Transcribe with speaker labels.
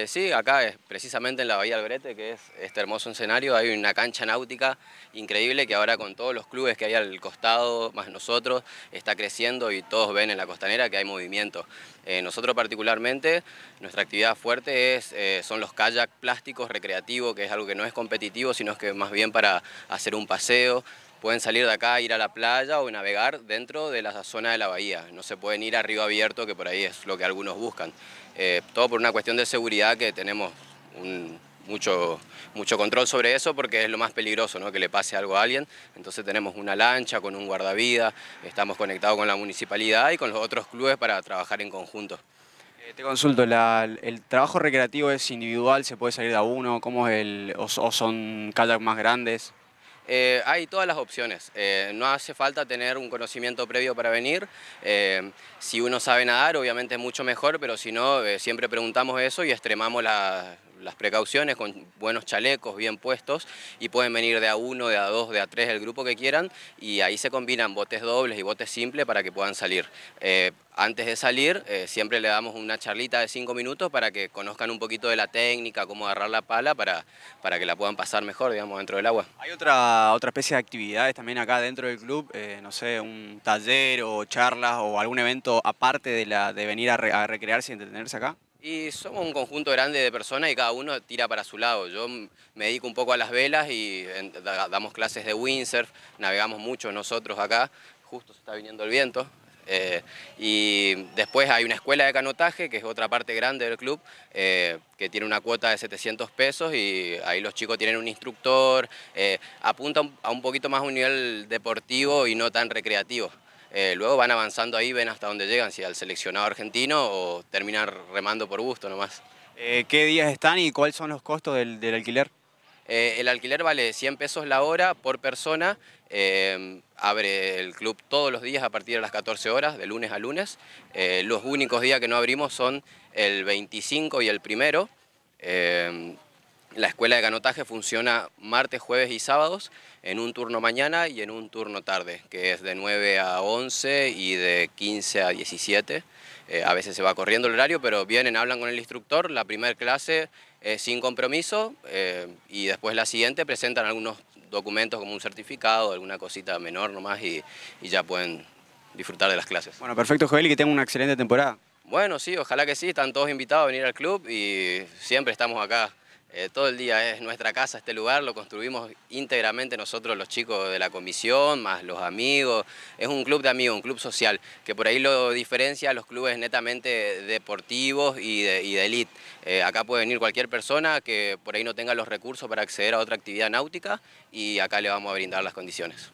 Speaker 1: Eh, sí, acá es precisamente en la Bahía Albrete, que es este hermoso escenario, hay una cancha náutica increíble que ahora con todos los clubes que hay al costado, más nosotros, está creciendo y todos ven en la costanera que hay movimiento. Eh, nosotros particularmente, nuestra actividad fuerte es, eh, son los kayak plásticos recreativos, que es algo que no es competitivo, sino que es más bien para hacer un paseo, pueden salir de acá, ir a la playa o navegar dentro de la zona de la bahía. No se pueden ir a río abierto, que por ahí es lo que algunos buscan. Eh, todo por una cuestión de seguridad que tenemos mucho, mucho control sobre eso porque es lo más peligroso, ¿no? que le pase algo a alguien. Entonces tenemos una lancha con un guardavidas, estamos conectados con la municipalidad y con los otros clubes para trabajar en conjunto.
Speaker 2: Eh, te consulto, ¿el trabajo recreativo es individual? ¿Se puede salir de a uno? ¿Cómo es el, o, son kayaks más grandes?
Speaker 1: Eh, hay todas las opciones, eh, no hace falta tener un conocimiento previo para venir, eh, si uno sabe nadar obviamente es mucho mejor, pero si no siempre preguntamos eso y extremamos la, las precauciones con buenos chalecos bien puestos y pueden venir de a uno, de a dos, de a tres, el grupo que quieran y ahí se combinan botes dobles y botes simples para que puedan salir. Eh, antes de salir eh, siempre le damos una charlita de cinco minutos para que conozcan un poquito de la técnica, cómo agarrar la pala para, para que la puedan pasar mejor, digamos, dentro del agua. ¿Hay otra,
Speaker 2: otra especie de actividades también acá dentro del club? Eh, no sé, un taller o charlas o algún evento aparte de, la, de venir a recrearse y entretenerse acá?
Speaker 1: Y somos un conjunto grande de personas y cada uno tira para su lado. Yo me dedico un poco a las velas y damos clases de windsurf, navegamos mucho nosotros acá, justo se está viniendo el viento. Eh, y después hay una escuela de canotaje, que es otra parte grande del club, eh, que tiene una cuota de 700 pesos y ahí los chicos tienen un instructor, eh, apunta a un poquito más a un nivel deportivo y no tan recreativo. Eh, luego van avanzando ahí, ven hasta dónde llegan, si al seleccionado argentino o terminan remando por gusto nomás. Eh,
Speaker 2: ¿Qué días están y cuáles son los costos del, alquiler?
Speaker 1: Eh, el alquiler vale 100 pesos la hora por persona. abre el club todos los días a partir de las 14 horas, de lunes a lunes. los únicos días que no abrimos son el 25 y el primero. La escuela de canotaje funciona martes, jueves y sábados en un turno mañana y en un turno tarde, que es de 9 a 11 y de 15 a 17. Eh, a veces se va corriendo el horario, pero vienen, hablan con el instructor, la primera clase es sin compromiso eh, y después la siguiente presentan algunos documentos como un certificado, alguna cosita menor nomás y, y ya pueden disfrutar de las clases. Bueno,
Speaker 2: perfecto Joel y que tengan una excelente temporada.
Speaker 1: Bueno, sí, ojalá que sí, están todos invitados a venir al club y siempre estamos acá eh, todo el día es nuestra casa este lugar, lo construimos íntegramente nosotros los chicos de la comisión, más los amigos, es un club de amigos, un club social, que por ahí lo diferencia a los clubes netamente deportivos y de, elite. Eh, acá puede venir cualquier persona que por ahí no tenga los recursos para acceder a otra actividad náutica y acá le vamos a brindar las condiciones.